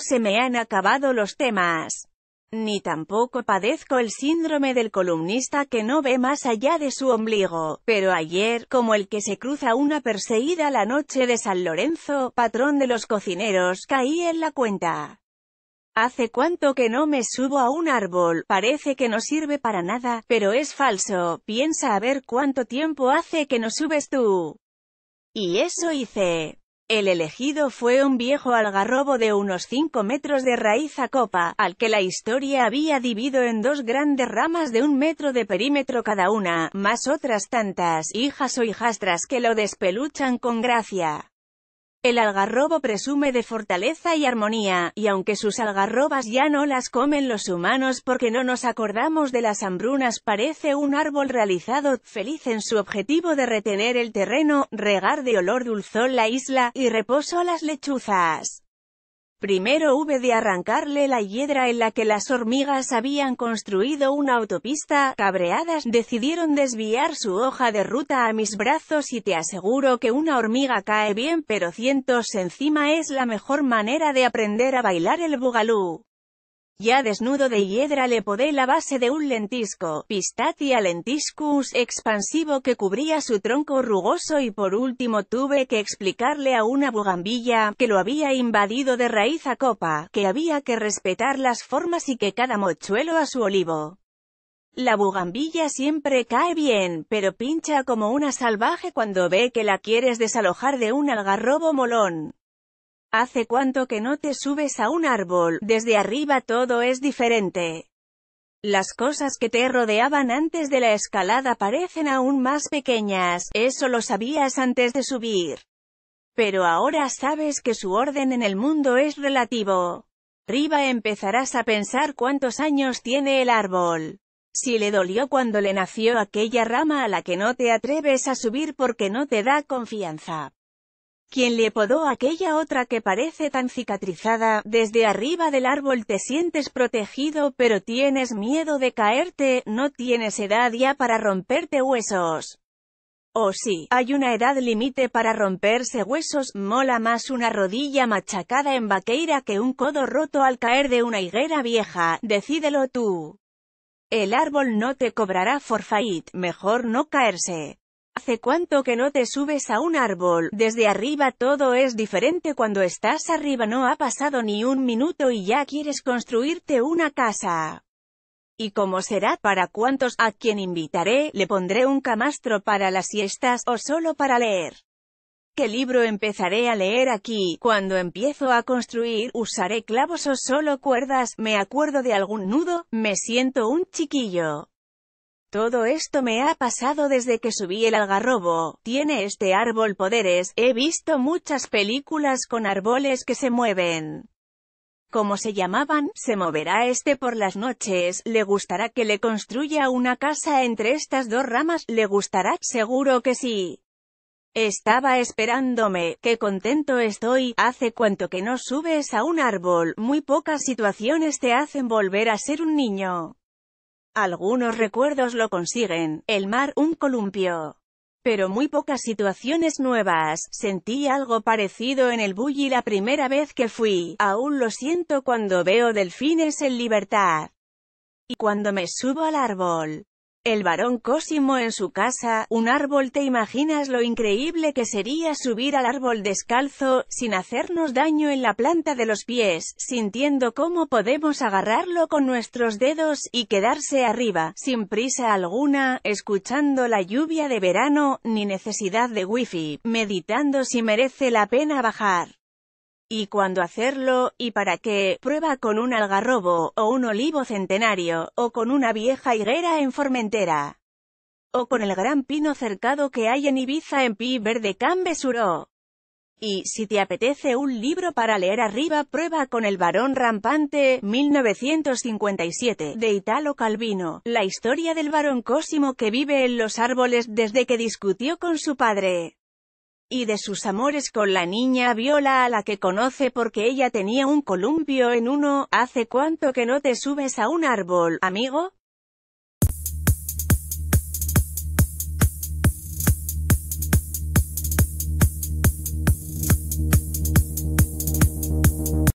se me han acabado los temas. Ni tampoco padezco el síndrome del columnista que no ve más allá de su ombligo, pero ayer, como el que se cruza una perseguida la noche de San Lorenzo, patrón de los cocineros, caí en la cuenta. Hace cuánto que no me subo a un árbol, parece que no sirve para nada, pero es falso, piensa a ver cuánto tiempo hace que no subes tú. Y eso hice. El elegido fue un viejo algarrobo de unos 5 metros de raíz a copa, al que la historia había dividido en dos grandes ramas de un metro de perímetro cada una, más otras tantas, hijas o hijastras que lo despeluchan con gracia. El algarrobo presume de fortaleza y armonía, y aunque sus algarrobas ya no las comen los humanos porque no nos acordamos de las hambrunas parece un árbol realizado, feliz en su objetivo de retener el terreno, regar de olor dulzón la isla, y reposo a las lechuzas. Primero hube de arrancarle la hiedra en la que las hormigas habían construido una autopista, cabreadas, decidieron desviar su hoja de ruta a mis brazos y te aseguro que una hormiga cae bien pero cientos encima es la mejor manera de aprender a bailar el bugalú. Ya desnudo de hiedra le podé la base de un lentisco, Pistatia lentiscus expansivo que cubría su tronco rugoso y por último tuve que explicarle a una bugambilla, que lo había invadido de raíz a copa, que había que respetar las formas y que cada mochuelo a su olivo. La bugambilla siempre cae bien, pero pincha como una salvaje cuando ve que la quieres desalojar de un algarrobo molón. ¿Hace cuánto que no te subes a un árbol? Desde arriba todo es diferente. Las cosas que te rodeaban antes de la escalada parecen aún más pequeñas, eso lo sabías antes de subir. Pero ahora sabes que su orden en el mundo es relativo. Arriba empezarás a pensar cuántos años tiene el árbol. Si le dolió cuando le nació aquella rama a la que no te atreves a subir porque no te da confianza quien le podó aquella otra que parece tan cicatrizada, desde arriba del árbol te sientes protegido pero tienes miedo de caerte, no tienes edad ya para romperte huesos. O oh, sí, hay una edad límite para romperse huesos, mola más una rodilla machacada en vaqueira que un codo roto al caer de una higuera vieja, decídelo tú. El árbol no te cobrará forfait, mejor no caerse. ¿Hace cuánto que no te subes a un árbol? Desde arriba todo es diferente cuando estás arriba no ha pasado ni un minuto y ya quieres construirte una casa. ¿Y cómo será? ¿Para cuántos? ¿A quien invitaré? ¿Le pondré un camastro para las siestas o solo para leer? ¿Qué libro empezaré a leer aquí? Cuando empiezo a construir, ¿usaré clavos o solo cuerdas? ¿Me acuerdo de algún nudo? Me siento un chiquillo. Todo esto me ha pasado desde que subí el algarrobo. Tiene este árbol poderes. He visto muchas películas con árboles que se mueven. Como se llamaban? Se moverá este por las noches, le gustará que le construya una casa entre estas dos ramas, le gustará, seguro que sí. Estaba esperándome, qué contento estoy, hace cuanto que no subes a un árbol, muy pocas situaciones te hacen volver a ser un niño. Algunos recuerdos lo consiguen, el mar, un columpio. Pero muy pocas situaciones nuevas, sentí algo parecido en el bully la primera vez que fui, aún lo siento cuando veo delfines en libertad. Y cuando me subo al árbol, el varón Cosimo en su casa, un árbol te imaginas lo increíble que sería subir al árbol descalzo, sin hacernos daño en la planta de los pies, sintiendo cómo podemos agarrarlo con nuestros dedos, y quedarse arriba, sin prisa alguna, escuchando la lluvia de verano, ni necesidad de wifi, meditando si merece la pena bajar y cuando hacerlo, y para qué, prueba con un algarrobo, o un olivo centenario, o con una vieja higuera en Formentera, o con el gran pino cercado que hay en Ibiza en Pi Verde Cambesuró. Y, si te apetece un libro para leer arriba, prueba con El varón rampante, 1957, de Italo Calvino, la historia del varón Cosimo que vive en los árboles desde que discutió con su padre y de sus amores con la niña Viola a la que conoce porque ella tenía un columpio en uno, ¿hace cuánto que no te subes a un árbol, amigo?